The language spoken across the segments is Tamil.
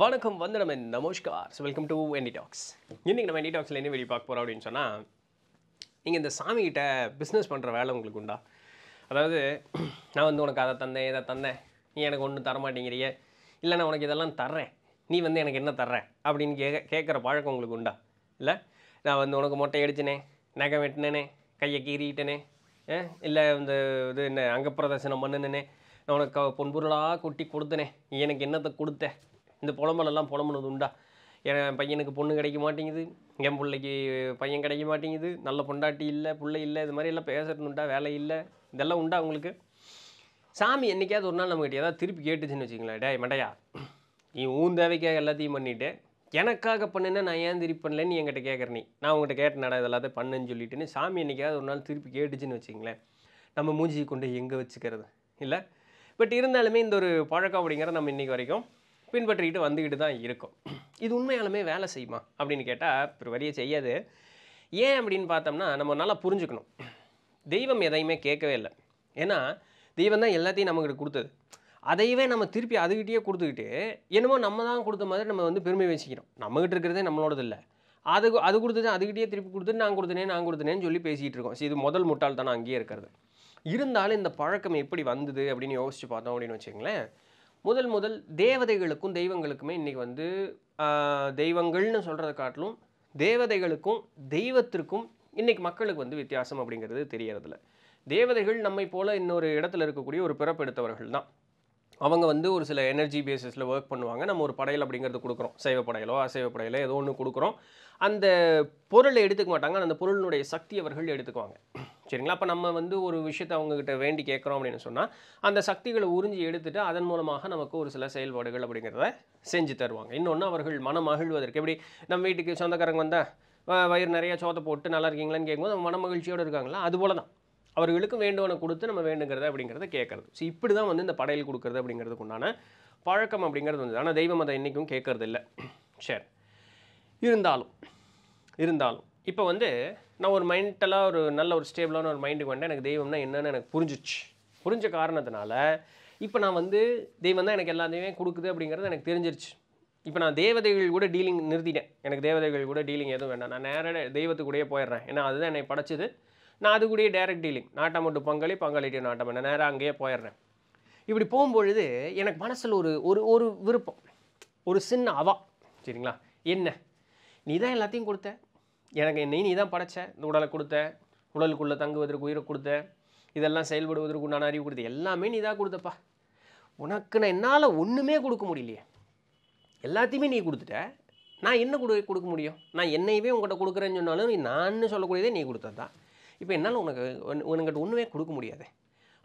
வணக்கம் வந்து நம்ம நமஸ்கார் வெல்கம் டு என்டி டாக்ஸ் இன்றைக்கி நம்ம என்டி டாக்ஸில் என்ன வெளியே பார்க்க போகிறோம் அப்படின்னு சொன்னால் நீங்கள் இந்த சாமிகிட்ட பிஸ்னஸ் பண்ணுற வேலை உங்களுக்கு உண்டா அதாவது நான் வந்து உனக்கு அதை தந்தேன் இதை தந்தேன் நீ எனக்கு ஒன்றும் தரமாட்டேங்கிறிய இல்லை நான் உனக்கு இதெல்லாம் தர்றேன் நீ வந்து எனக்கு என்ன தர்ற அப்படின்னு கேட்க கேட்குற பழக்கம் உங்களுக்கு உண்டா இல்லை நான் வந்து உனக்கு மொட்டை அடிச்சினே நகை வெட்டினேனே கையை கீறிட்டனே இல்லை இந்த இது என்ன அங்கப்பிரதர்சனம் பண்ணினேனே நான் உனக்கு பொன்பொருளாக கொட்டி கொடுத்தனே எனக்கு என்னத்தை கொடுத்தேன் இந்த புலம்பலெல்லாம் புலம்புனது உண்டா என் பையனுக்கு பொண்ணு கிடைக்க மாட்டேங்குது என் பிள்ளைக்கு பையன் கிடைக்க மாட்டேங்குது நல்ல பொண்டாட்டி இல்லை பிள்ளை இல்லை இது மாதிரி எல்லாம் உண்டா வேலை இல்லை இதெல்லாம் உண்டா உங்களுக்கு சாமி என்றைக்காவது ஒரு நாள் நம்மகிட்ட ஏதாவது திருப்பி கேட்டுச்சுன்னு வச்சுக்கங்களேன் டே மண்டையா நீ ஊன் தேவைக்காக எல்லாத்தையும் பண்ணிவிட்டு எனக்காக பண்ணுன்னா நான் ஏன் திருப்பி பண்ணலன்னு என்கிட்ட கேட்குற நீ நான் உங்கள்கிட்ட கேட்டேனடா இதெல்லாம் பண்ணுன்னு சொல்லிட்டுன்னு சாமி என்றைக்காவது ஒரு நாள் திருப்பி கேட்டுச்சுன்னு வச்சுங்களேன் நம்ம மூஞ்சி கொண்டு எங்கே வச்சுக்கிறது இல்லை பட் இருந்தாலுமே இந்த ஒரு பழக்கம் அப்படிங்கிற நம்ம இன்றைக்கி வரைக்கும் பின்பற்றிக்கிட்டு வந்துக்கிட்டு தான் இருக்கும் இது உண்மையாலுமே வேலை செய்யுமா அப்படின்னு கேட்டால் ஒரு வரியை செய்யாது ஏன் அப்படின்னு பார்த்தோம்னா நம்ம நல்லா புரிஞ்சுக்கணும் தெய்வம் எதையுமே கேட்கவே இல்லை ஏன்னா தெய்வம் தான் எல்லாத்தையும் நம்மகிட்ட கொடுத்தது அதையவே நம்ம திருப்பி அதுக்கிட்டேயே கொடுத்துக்கிட்டு என்னமோ நம்ம தான் கொடுத்த மாதிரி நம்ம வந்து பெருமை வச்சுக்கிறோம் நம்மகிட்ட இருக்கிறதே நம்மளோடது இல்லை அது அது கொடுத்தது அதுக்கிட்டே திருப்பி கொடுத்துட்டு நான் கொடுத்தனே நான் கொடுத்தனேன்னு சொல்லி பேசிகிட்டு இருக்கோம் இது முதல் தானே அங்கேயே இருக்கிறது இருந்தாலும் இந்த பழக்கம் எப்படி வந்தது அப்படின்னு யோசித்து பார்த்தோம் அப்படின்னு வச்சுங்களேன் முதல் முதல் தேவதைகளுக்கும் தெய்வங்களுக்குமே இன்றைக்கி வந்து தெய்வங்கள்னு சொல்கிறத காட்டிலும் தேவதைகளுக்கும் தெய்வத்திற்கும் இன்றைக்கி மக்களுக்கு வந்து வித்தியாசம் அப்படிங்கிறது தெரியறதில்ல தேவதைகள் நம்மை போல் இன்னொரு இடத்துல இருக்கக்கூடிய ஒரு பிறப்பெடுத்தவர்கள் தான் அவங்க வந்து ஒரு சில எனர்ஜி பேசிஸில் ஒர்க் பண்ணுவாங்க நம்ம ஒரு படையல் அப்படிங்கிறது கொடுக்குறோம் சைவ படையலோ அசைவ படையலோ ஏதோ ஒன்று கொடுக்குறோம் அந்த பொருளை எடுத்துக்க மாட்டாங்க அந்த பொருளினுடைய சக்தி அவர்கள் எடுத்துக்குவாங்க சரிங்களா அப்போ நம்ம வந்து ஒரு விஷயத்தை அவங்கக்கிட்ட வேண்டி கேட்குறோம் அப்படின்னு சொன்னால் அந்த சக்திகளை உறிஞ்சி எடுத்துகிட்டு அதன் மூலமாக நமக்கு ஒரு சில செயல்பாடுகள் அப்படிங்கிறத செஞ்சு தருவாங்க இன்னொன்று அவர்கள் மனம் மகிழ்வதற்கு எப்படி நம்ம வீட்டுக்கு சொந்தக்காரங்க வந்தால் வயிறு நிறையா சோத்தை போட்டு நல்லா இருக்கீங்களான்னு கேட்கும்போது நம்ம மன மகிழ்ச்சியோடு இருக்காங்களா அதுபோல தான் அவர்களுக்கும் வேண்டுவனை கொடுத்து நம்ம வேண்டுங்கிறத அப்படிங்கிறத கேட்குறது ஸோ இப்படி தான் வந்து இந்த படையல் கொடுக்குறது அப்படிங்கிறதுக்கு உண்டான பழக்கம் அப்படிங்கிறது வந்து ஆனால் தெய்வம் அதை என்றைக்கும் கேட்கறதில்ல சரி இருந்தாலும் இருந்தாலும் இப்போ வந்து நான் ஒரு மென்டலாக ஒரு நல்ல ஒரு ஸ்டேபிளான ஒரு மைண்டுக்கு வந்துட்டு எனக்கு தெய்வம்னா என்னென்னு எனக்கு புரிஞ்சிச்சு புரிஞ்ச காரணத்தினால இப்போ நான் வந்து தெய்வம் தான் எனக்கு எல்லாத்தையுமே கொடுக்குது அப்படிங்கிறது எனக்கு தெரிஞ்சிருச்சு இப்போ நான் தேவதைகள் கூட டீலிங் நிறுத்திட்டேன் எனக்கு தேவதைகள் கூட டீலிங் எதுவும் வேண்டாம் நான் நேராக தெய்வத்துக்கூடயே போயிடுறேன் ஏன்னா அதுதான் என்னை படைச்சது நான் அது கூடயே டைரக்ட் டீலிங் நாட்டம் மட்டும் பங்காளி பங்காளிட்டு நாட்டம் என்ன நேராக அங்கேயே போயிடுறேன் இப்படி போகும்பொழுது எனக்கு மனசில் ஒரு ஒரு ஒரு விருப்பம் ஒரு சின்ன அவா சரிங்களா என்ன நீ தான் எல்லாத்தையும் கொடுத்த எனக்கு என்னை நீ தான் படைச்ச இந்த உடலை கொடுத்த உடலுக்குள்ளே தங்குவதற்கு உயிரை கொடுத்த இதெல்லாம் செயல்படுவதற்கு உண்டான அறிவு கொடுத்த எல்லாமே நீ தான் கொடுத்தப்பா உனக்கு நான் என்னால் ஒன்றுமே கொடுக்க முடியலையே எல்லாத்தையுமே நீ கொடுத்துட்ட நான் என்ன கொடு கொடுக்க முடியும் நான் என்னையவே உங்கள்கிட்ட கொடுக்குறேன்னு சொன்னாலும் நீ நான் சொல்லக்கூடியதே நீ கொடுத்தது தான் இப்போ என்னால் உனக்கு உனக்கிட்ட ஒன்றுமே கொடுக்க முடியாது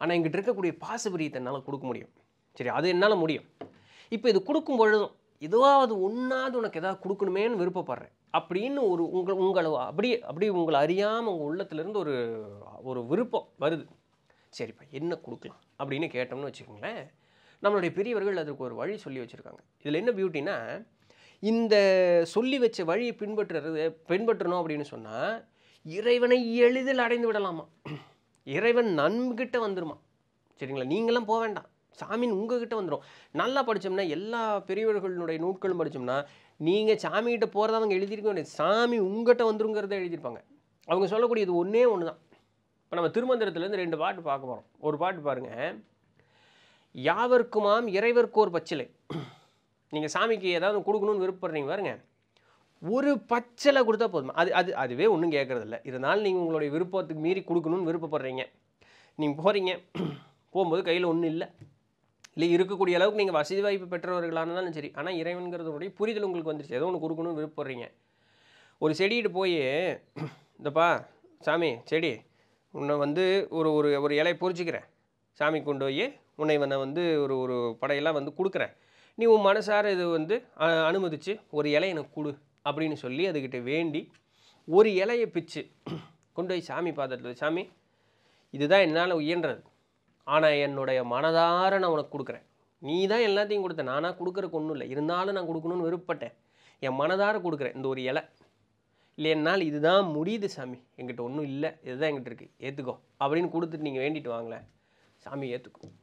ஆனால் எங்கிட்ட இருக்கக்கூடிய பாசுபிரியத்தை என்னால் கொடுக்க முடியும் சரி அது என்னால் முடியும் இப்போ இது கொடுக்கும் பொழுதும் எதுவாவது ஒன்றாவது உனக்கு எதாவது கொடுக்கணுமேன்னு விருப்பப்படுறேன் அப்படின்னு ஒரு உங்கள் உங்களை அப்படி அப்படி உங்களை அறியாமல் உங்கள் உள்ளத்துலேருந்து ஒரு ஒரு விருப்பம் வருது சரிப்பா என்ன கொடுக்கலாம் அப்படின்னு கேட்டோம்னு வச்சுக்கோங்களேன் நம்மளுடைய பெரியவர்கள் அதுக்கு ஒரு வழி சொல்லி வச்சுருக்காங்க இதில் என்ன பியூட்டினா இந்த சொல்லி வச்ச வழியை பின்பற்றுறது பின்பற்றணும் அப்படின்னு சொன்னால் இறைவனை எளிதில் அடைந்து விடலாமா இறைவன் நன்கிட்ட வந்துடுமா சரிங்களா நீங்களாம் போக வேண்டாம் சாமின் உங்ககிட்ட வந்துடும் நல்லா படித்தோம்னா எல்லா பெரியவர்களுடைய நூட்களும் படித்தோம்னா நீங்கள் சாமிகிட்ட போகிறத அவங்க எழுதியிருக்க சாமி உங்ககிட்ட வந்துருங்கிறத எழுதியிருப்பாங்க அவங்க சொல்லக்கூடியது ஒன்றே ஒன்று தான் இப்போ நம்ம திருமந்திரத்துலேருந்து ரெண்டு பாட்டு பார்க்க போகிறோம் ஒரு பாட்டு பாருங்கள் யாவர்க்குமாம் இறைவர்க்கோர் பச்சிலை நீங்கள் சாமிக்கு ஏதாவது கொடுக்கணும்னு விருப்பப்படுறீங்க பாருங்க ஒரு பச்சலை கொடுத்தா போதுமா அது அது அதுவே ஒன்றும் கேட்குறதில்ல இருந்தாலும் நீங்கள் உங்களுடைய விருப்பத்துக்கு மீறி கொடுக்கணும்னு விருப்பப்படுறீங்க நீங்கள் போகிறீங்க போகும்போது கையில் ஒன்றும் இல்லை இல்லை இருக்கக்கூடிய அளவுக்கு நீங்கள் வசதி வாய்ப்பு பெற்றவர்களாக இருந்தாலும் சரி ஆனால் இறைவன்கிறதோடைய புரிதல் உங்களுக்கு வந்துருச்சு ஏதோ ஒன்று கொடுக்கணும்னு விருப்பப்படுறீங்க ஒரு செடிகிட்டு போய் இந்தப்பா சாமி செடி உன்னை வந்து ஒரு ஒரு ஒரு இலையை பொறிச்சிக்கிறேன் சாமி கொண்டு போய் உன்னை இவனை வந்து ஒரு ஒரு படையெல்லாம் வந்து கொடுக்குறேன் நீ உன் மனசார இது வந்து அனுமதித்து ஒரு இலையை எனக்கு கொடு அப்படின்னு சொல்லி அதுக்கிட்ட வேண்டி ஒரு இலையை பிச்சு கொண்டு போய் சாமி பார்த்துட்டு சாமி இதுதான் என்னால் உயன்றது ஆனால் என்னுடைய மனதார நான் உனக்கு கொடுக்குறேன் நீ தான் எல்லாத்தையும் கொடுத்த நானாக கொடுக்குறக்கு ஒன்றும் இல்லை இருந்தாலும் நான் கொடுக்கணும்னு விருப்பப்பட்டேன் என் மனதார கொடுக்குறேன் இந்த ஒரு இலை இல்லை என்னால் இதுதான் முடியுது சாமி எங்கிட்ட ஒன்றும் இல்லை இதுதான் எங்கிட்ட இருக்குது ஏற்றுக்கோ அப்படின்னு கொடுத்துட்டு நீங்கள் வேண்டிட்டு வாங்களேன் சாமி ஏற்றுக்கும்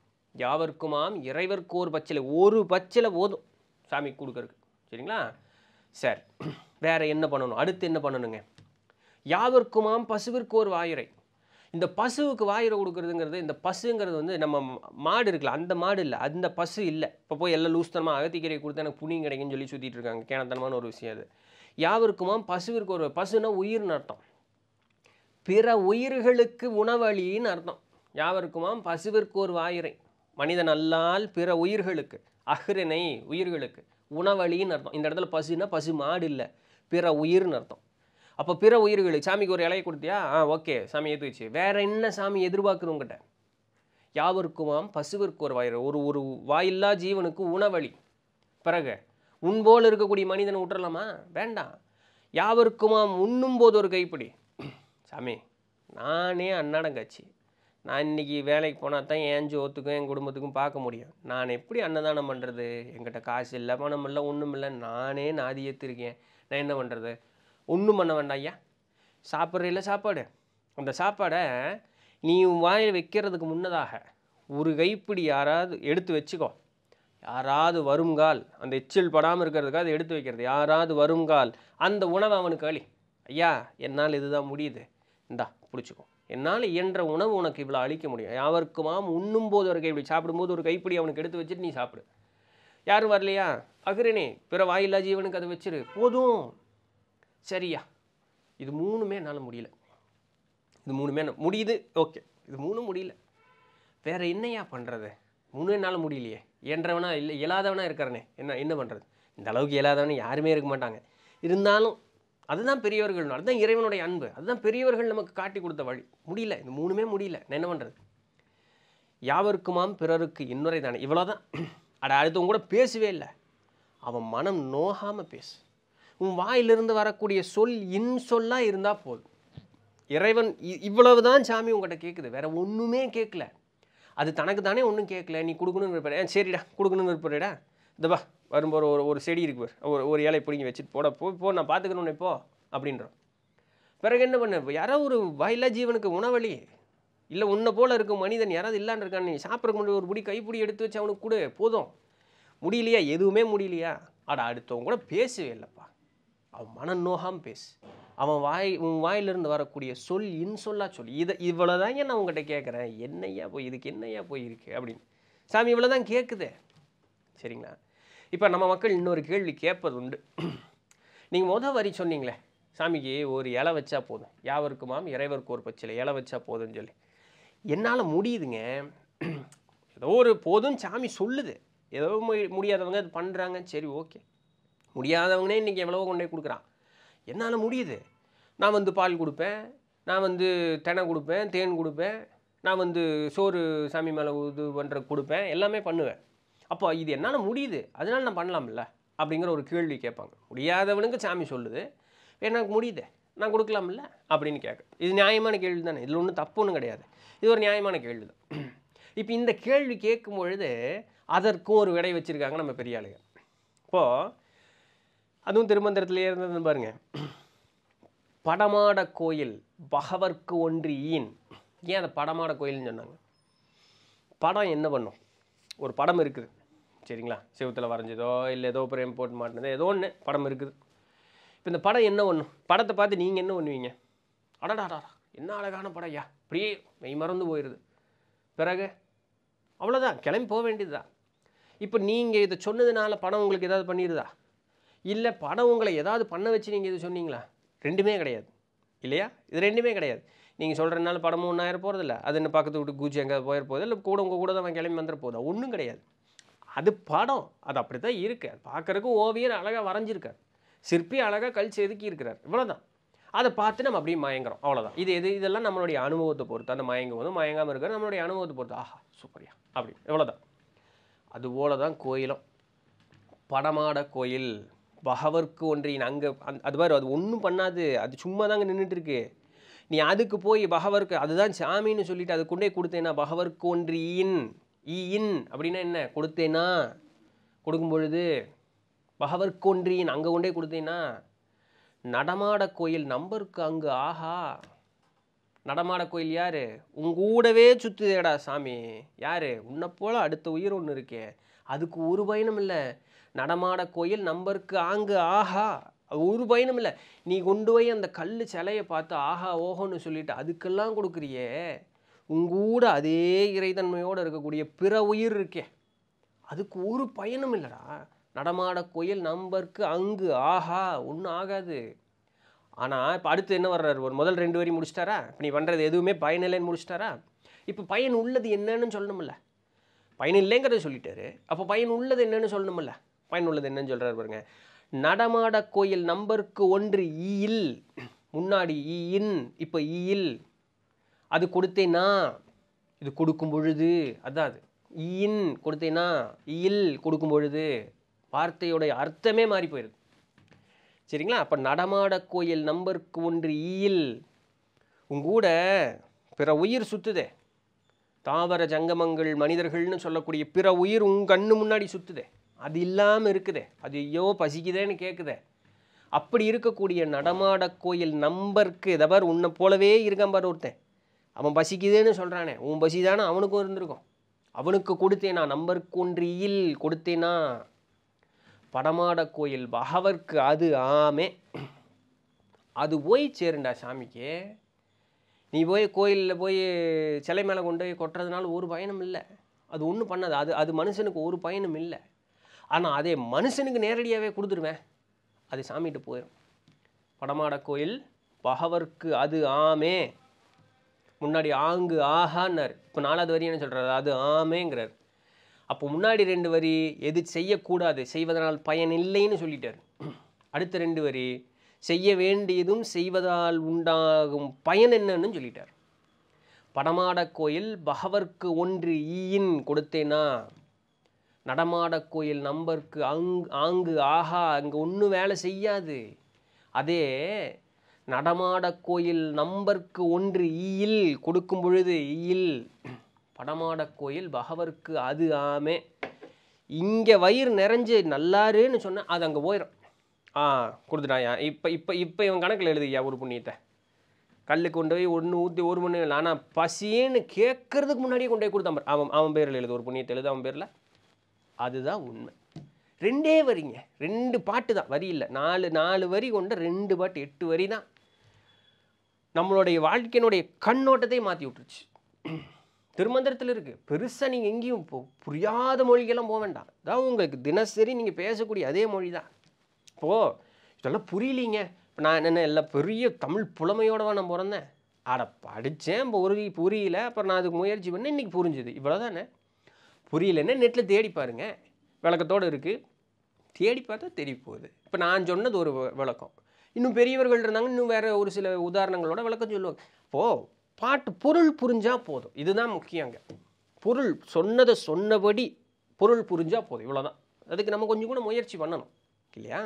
யாவருக்குமாம் இறைவருக்கு ஒரு பச்சிலை ஒரு பச்சிலை போதும் சாமி கொடுக்குறக்கு சரிங்களா சரி வேறு என்ன பண்ணணும் அடுத்து என்ன பண்ணணுங்க யாவருக்குமாம் பசுவிற்கு ஒரு வாயுரை இந்த பசுவுக்கு வாயிற கொடுக்குறதுங்கிறது இந்த பசுங்கிறது வந்து நம்ம மாடு இருக்குல்ல அந்த மாடு இல்லை அந்த பசு இல்லை இப்போ போய் எல்லாம் லூஸ்தனமாக அகத்திக்கீரை கொடுத்து எனக்கு புண்ணியம் கிடைக்குன்னு சொல்லி சுற்றிட்டு இருக்காங்க கேனத்தனமான ஒரு விஷயம் அது யாவருக்குமா பசுவிற்கு ஒரு பசுனா உயிர்னு அர்த்தம் பிற உயிர்களுக்கு உணவழின்னு அர்த்தம் யாவருக்குமாம் பசுவிற்கு ஒரு வாயிறை மனிதன் அல்லால் பிற உயிர்களுக்கு அஹ்ரனை உயிர்களுக்கு உணவழின்னு அர்த்தம் இந்த இடத்துல பசுனா பசு மாடு இல்லை பிற உயிர்னு அர்த்தம் அப்போ பிற உயிர்களுக்கு சாமிக்கு ஒரு இலையை கொடுத்தியா ஆ ஓகே சாமி ஏற்றுச்சு வேறு என்ன சாமி எதிர்பார்க்குது உங்கள்கிட்ட யாவருக்குமாம் பசுவிற்கு ஒரு வயிறு ஒரு ஒரு வாயில்லா ஜீவனுக்கு உணவழி பிறகு உன்போல் இருக்கக்கூடிய மனிதனை விட்டுறலாமா வேண்டாம் யாவருக்குமாம் உண்ணும் போது ஒரு கைப்பிடி சாமி நானே அன்னடங்காச்சு நான் இன்றைக்கி வேலைக்கு போனால் தான் ஏன் ஜோத்துக்கும் என் குடும்பத்துக்கும் பார்க்க முடியும் நான் எப்படி அன்னதானம் பண்ணுறது என்கிட்ட காசு இல்லை பணம் இல்லை ஒன்றும் இல்லை நானே நாதி ஏற்றிருக்கேன் நான் என்ன பண்ணுறது ஒன்றும் பண்ண வேண்டாம் ஐயா சாப்பிட்றீல சாப்பாடு அந்த சாப்பாடை நீ வாயில் வைக்கிறதுக்கு முன்னதாக ஒரு கைப்பிடி யாராவது எடுத்து வச்சுக்கோ யாராவது வருங்கால் அந்த எச்சில் படாமல் இருக்கிறதுக்காக அதை எடுத்து வைக்கிறது யாராவது வருங்கால் அந்த உணவை அவனுக்கு அழி ஐயா என்னால் இதுதான் முடியுது இந்தா பிடிச்சிக்கோ என்னால் இயன்ற உணவு உனக்கு இவ்வளோ அழிக்க முடியும் உண்ணும் போது ஒரு கைப்பிடி சாப்பிடும்போது ஒரு கைப்பிடி அவனுக்கு எடுத்து வச்சுட்டு நீ சாப்பிடு யாரும் வரலையா அகிரினே பிற வாயில்லா ஜீவனுக்கு அதை வச்சிரு போதும் சரியா இது மூணுமே என்னால் முடியல இது மூணுமே முடியுது ஓகே இது மூணும் முடியல வேறு என்னையா பண்ணுறது மூணு என்னால் முடியலையே என்றவனா இல்லை இயலாதவனாக இருக்கிறனே என்ன என்ன பண்ணுறது இந்த அளவுக்கு இயலாதவனே யாருமே இருக்க மாட்டாங்க இருந்தாலும் அதுதான் பெரியவர்கள் அதுதான் இறைவனுடைய அன்பு அதுதான் பெரியவர்கள் நமக்கு காட்டி கொடுத்த வழி முடியல இந்த மூணுமே முடியல நான் என்ன பண்ணுறது யாவருக்குமாம் பிறருக்கு இன்னொரு தானே இவ்வளோதான் அட அடுத்தவங்க கூட பேசவே இல்லை அவன் மனம் நோகாமல் பேசு உன் வாயிலிருந்து வரக்கூடிய சொல் இன் சொல்லாக இருந்தால் போதும் இறைவன் இவ்வளவு தான் சாமி உங்கள்கிட்ட கேட்குது வேறு ஒன்றுமே கேட்கல அது தனக்கு தானே ஒன்றும் கேட்கல நீ கொடுக்கணும்னு ஏன் சரிடா கொடுக்கணும்னு இருப்பாருடா இதப்பா வரும்போது ஒரு ஒரு செடி இருக்கு ஒரு ஒரு ஏழை பிடிங்கி வச்சுட்டு போட போ இப்போ நான் பார்த்துக்கணும் இப்போ அப்படின்றோம் பிறகு என்ன பண்ண யாரோ ஒரு வாயிலா ஜீவனுக்கு உணவழி இல்லை உன்னை போல் இருக்கும் மனிதன் யாராவது இல்லான்னு இருக்கான் நீ சாப்பிட்றக்கு முடியும் ஒரு பிடி கைப்பிடி எடுத்து வச்சு அவனுக்கு கூட போதும் முடியலையா எதுவுமே முடியலையா ஆடா அடுத்தவங்க கூட பேசவே இல்லைப்பா அவன் மனம் நோகாமல் பேசு அவன் வாய் உன் வாயிலிருந்து வரக்கூடிய சொல் இன்சொல்லா சொல் இதை இவ்வளோதாங்க நான் உங்கள்கிட்ட கேட்குறேன் என்னையா போய் இதுக்கு என்னையா போயிருக்கு அப்படின்னு சாமி இவ்வளோ தான் கேட்குதே சரிங்களா இப்போ நம்ம மக்கள் இன்னொரு கேள்வி கேட்பது உண்டு நீங்கள் முத வரி சொன்னீங்களே சாமிக்கு ஒரு இலை வச்சா போதும் யாவருக்குமாம் இறைவருக்கு ஒரு பச்சில இலை வச்சா போதும்னு சொல்லி என்னால் முடியுதுங்க ஏதோ ஒரு போதும் சாமி சொல்லுது ஏதோ முடியாதவங்க அது பண்ணுறாங்க சரி ஓகே முடியாதவங்களே இன்றைக்கி எவ்வளவோ கொண்டே கொடுக்குறான் என்னால் முடியுது நான் வந்து பால் கொடுப்பேன் நான் வந்து தினை கொடுப்பேன் தேன் கொடுப்பேன் நான் வந்து சோறு சாமி மேலே இது பண்ணுற கொடுப்பேன் எல்லாமே பண்ணுவேன் அப்போ இது என்னால் முடியுது அதனால் நான் பண்ணலாம்ல அப்படிங்கிற ஒரு கேள்வி கேட்பாங்க முடியாதவனுக்கு சாமி சொல்லுது எனக்கு முடியுது நான் கொடுக்கலாம்ல அப்படின்னு கேட்க இது நியாயமான கேள்வி தானே இதில் ஒன்றும் தப்பு ஒன்றும் கிடையாது இது ஒரு நியாயமான கேள்வி தான் இப்போ இந்த கேள்வி கேட்கும் பொழுது அதற்கும் ஒரு விடை வச்சுருக்காங்க நம்ம பெரிய ஆளுங்க இப்போது அதுவும் திருமந்திரத்திலே இருந்ததுன்னு பாருங்க படமாட கோயில் பகவர்க்கு ஒன்று ஈன் ஏன் அதை படமாட கோயில்னு சொன்னாங்க படம் என்ன பண்ணும் ஒரு படம் இருக்குது சரிங்களா சிவத்தில் வரைஞ்சதோ இல்லை ஏதோ பிரேம் போட்டு மாட்டினதோ ஏதோ ஒன்று படம் இருக்குது இப்போ இந்த படம் என்ன பண்ணும் படத்தை பார்த்து நீங்கள் என்ன பண்ணுவீங்க அடடாடா என்ன அழகான படம் ஐயா அப்படியே மெய் மறந்து போயிடுது பிறகு அவ்வளோதான் கிளம்பி போக வேண்டியது தான் இப்போ நீங்கள் இதை சொன்னதுனால படம் உங்களுக்கு ஏதாவது பண்ணிடுதா இல்லை படம் உங்களை ஏதாவது பண்ண வச்சு நீங்கள் இது சொன்னீங்களா ரெண்டுமே கிடையாது இல்லையா இது ரெண்டுமே கிடையாது நீங்கள் சொல்கிறனால படமும் ஒன்றாயிரம் போகிறதில்ல அது என்ன பக்கத்து விட்டு கூச்சி எங்கே போயிட போகுது இல்லை கூட உங்கள் கூட தான் அவன் கிளம்பி வந்துட போதா ஒன்றும் கிடையாது அது படம் அது அப்படி தான் இருக்குது அது பார்க்குறக்கு ஓவியர் அழகாக வரைஞ்சிருக்கார் சிற்பி அழகாக கழிச்சு செதுக்கி இருக்கிறார் இவ்வளோதான் அதை பார்த்து நம்ம அப்படியே மயங்குறோம் அவ்வளோதான் இது எது இதெல்லாம் நம்மளுடைய அனுபவத்தை பொறுத்து அந்த மயங்கும் போது மயங்காமல் இருக்கிற நம்மளுடைய அனுபவத்தை பொறுத்து ஆஹா சூப்பரியா அப்படி இவ்வளோதான் அதுபோல தான் கோயிலும் படமாட கோயில் பகவர்க்கு ஒன்றின் அங்கே அந் அது மாதிரி அது ஒன்றும் பண்ணாது அது சும்மா தாங்க நின்றுட்டு இருக்கு நீ அதுக்கு போய் பகவர்க்கு அதுதான் சாமின்னு சொல்லிட்டு அது கொண்டே கொடுத்தேன்னா பகவர்க்கு இன் ஈயின் அப்படின்னா என்ன கொடுத்தேனா கொடுக்கும் பொழுது பகவர்க்கொன்றியின் அங்கே கொண்டே கொடுத்தேன்னா நடமாட கோயில் நம்பருக்கு அங்கு ஆஹா நடமாட கோயில் யார் உங்கூடவே சுற்றுதேடா சாமி யார் உன்னை போல் அடுத்த உயிர் ஒன்று இருக்கே அதுக்கு ஒரு பயணம் இல்லை நடமாட கோயில் நம்பருக்கு ஆங்கு ஆஹா ஒரு பயனும் இல்லை நீ கொண்டு போய் அந்த கல் சிலையை பார்த்து ஆஹா ஓஹோன்னு சொல்லிட்டு அதுக்கெல்லாம் கொடுக்குறியே உங்கூட அதே இறைத்தன்மையோடு இருக்கக்கூடிய பிற உயிர் இருக்கே அதுக்கு ஒரு பயனும் இல்லைடா நடமாட கோயில் நம்பருக்கு அங்கு ஆஹா ஒன்றும் ஆகாது ஆனால் இப்போ அடுத்து என்ன வர்றாரு ஒரு முதல் ரெண்டு வரையும் முடிச்சிட்டாரா இப்போ நீ பண்ணுறது எதுவுமே பயனில்லைன்னு முடிச்சிட்டாரா இப்போ பயன் உள்ளது என்னன்னு சொல்லணுமில்ல பயன் இல்லைங்கிறத சொல்லிட்டாரு அப்போ பயன் உள்ளது என்னன்னு சொல்லணுமில்ல பயனுள்ளது என்னன்னு சொல்கிறார் பாருங்க நடமாட கோயில் நம்பருக்கு ஒன்று ஈயில் முன்னாடி ஈயின் இப்போ ஈயில் அது கொடுத்தேனா இது கொடுக்கும் பொழுது அதான் அது ஈயின் கொடுத்தேனா ஈயில் கொடுக்கும் பொழுது வார்த்தையுடைய அர்த்தமே மாறி போயிருது சரிங்களா அப்போ நடமாட கோயில் நம்பருக்கு ஒன்று ஈயில் உங்கூட பிற உயிர் சுற்றுதே தாவர ஜங்கமங்கள் மனிதர்கள்னு சொல்லக்கூடிய பிற உயிர் உங்கள் கண்ணு முன்னாடி சுற்றுதே அது இல்லாமல் இருக்குதே அது ஐயோ பசிக்குதேன்னு கேட்குதே அப்படி இருக்கக்கூடிய நடமாட கோயில் நம்பருக்கு இதை பார் உன்னை போலவே இருக்கான் பார் ஒருத்தன் அவன் பசிக்குதுன்னு சொல்கிறானே உன் பசி தானே அவனுக்கும் இருந்திருக்கும் அவனுக்கு கொடுத்தேனா நம்பருக்கு ஒன்றியில் கொடுத்தேனா படமாட கோயில் பகவர்க்கு அது ஆமே அது போய் சேருண்டா சாமிக்கு நீ போய் கோயிலில் போய் சிலை மேலே கொண்டு போய் கொட்டுறதுனால ஒரு பயனும் இல்லை அது ஒன்றும் பண்ணாது அது அது மனுஷனுக்கு ஒரு பயனும் இல்லை ஆனால் அதே மனுஷனுக்கு நேரடியாகவே கொடுத்துருவேன் அது சாமிகிட்ட போயிடும் படமாட கோயில் பகவர்க்கு அது ஆமே முன்னாடி ஆங்கு ஆஹான்னார் இப்போ நாலாவது வரி என்ன சொல்கிறார் அது ஆமேங்கிறார் அப்போ முன்னாடி ரெண்டு வரி எது செய்யக்கூடாது செய்வதனால் பயன் இல்லைன்னு சொல்லிட்டார் அடுத்த ரெண்டு வரி செய்ய வேண்டியதும் செய்வதால் உண்டாகும் பயன் என்னன்னு சொல்லிட்டார் படமாட கோயில் பகவர்க்கு ஒன்று ஈயின் கொடுத்தேனா நடமாட கோயில் நம்பருக்கு அங் ஆங்கு ஆஹா அங்கே ஒன்றும் வேலை செய்யாது அதே நடமாட கோயில் நம்பர்க்கு ஒன்று ஈயில் கொடுக்கும் பொழுது ஈயில் படமாட கோயில் பகவர்க்கு அது ஆமே இங்கே வயிறு நிறைஞ்சு நல்லாருன்னு சொன்னால் அது அங்கே போயிடும் ஆ கொடுத்துட்டாயா இப்போ இப்போ இப்போ இவன் கணக்கில் எழுதுயா ஒரு புண்ணியத்தை கல் கொண்டு போய் ஒன்று ஊற்றி ஒரு மணி ஆனால் பசின்னு கேட்கறதுக்கு முன்னாடியே கொண்டு போய் கொடுத்தான் அவன் அவன் பேரில் எழுது ஒரு புண்ணியத்தை எழுது அவன் பேரில் அதுதான் உண்மை ரெண்டே வரிங்க ரெண்டு பாட்டு தான் வரி இல்லை நாலு நாலு வரி கொண்ட ரெண்டு பாட்டு எட்டு வரி தான் நம்மளுடைய வாழ்க்கையினுடைய கண்ணோட்டத்தை மாற்றி விட்டுருச்சு திருமந்திரத்தில் இருக்குது பெருசாக நீங்கள் எங்கேயும் போ புரியாத மொழிகளெல்லாம் போக வேண்டாம் அதான் உங்களுக்கு தினசரி நீங்கள் பேசக்கூடிய அதே மொழி தான் இப்போது இதெல்லாம் புரியலீங்க இப்போ நான் என்னென்ன எல்லாம் பெரிய தமிழ் புலமையோடவா நான் பிறந்தேன் அட படித்தேன் இப்போ ஒரு புரியல அப்புறம் நான் அதுக்கு முயற்சி பண்ணேன் இன்றைக்கி புரிஞ்சுது இவ்வளோ தானே புரியலன்னா நெட்டில் தேடி பாருங்கள் விளக்கத்தோடு இருக்குது தேடி பார்த்தா தெரிய போகுது இப்போ நான் சொன்னது ஒரு விளக்கம் இன்னும் பெரியவர்கள் இருந்தாங்க இன்னும் வேறு ஒரு சில உதாரணங்களோட விளக்கம் சொல்லுவாங்க இப்போது பாட்டு பொருள் புரிஞ்சால் போதும் இதுதான் முக்கியங்க பொருள் சொன்னதை சொன்னபடி பொருள் புரிஞ்சால் போதும் இவ்வளோதான் அதுக்கு நம்ம கொஞ்சம் கூட முயற்சி பண்ணணும் இல்லையா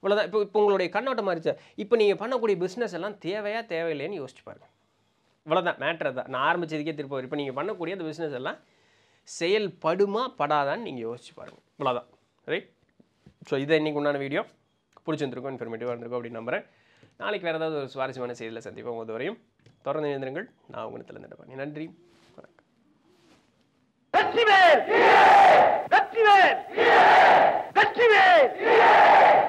இவ்வளோதான் இப்போ இப்போ உங்களுடைய கண்ணோட்டம் மாறிச்சா இப்போ நீங்கள் பண்ணக்கூடிய பிஸ்னஸ் எல்லாம் தேவையா தேவையில்லைன்னு யோசிச்சு பாருங்கள் இவ்வளோதான் மேட்ரு தான் நான் ஆரம்பிச்சதுக்கே திருப்பவர் இப்போ நீங்கள் பண்ணக்கூடிய அந்த பிஸ்னஸ் எல்லாம் செயல்படுமா படாதான்னு நீங்கள் யோசிச்சு பாருங்கள் இவ்வளோதான் ரைட் ஸோ இதை இன்றைக்கி உண்டான வீடியோ பிடிச்சிருந்துருக்கும் இன்ஃபர்மேட்டிவாக இருந்திருக்கும் அப்படின்னு நம்புகிறேன் நாளைக்கு வேறு ஏதாவது ஒரு சுவாரஸ்யமான செய்தியில் சந்திப்போம் வரையும் தொடர்ந்து இணைந்திருங்கள் நான் உங்களுக்கு திறந்துட்டு நன்றி வணக்கம் வெற்றிவேல் வெற்றி வெற்றிவேல்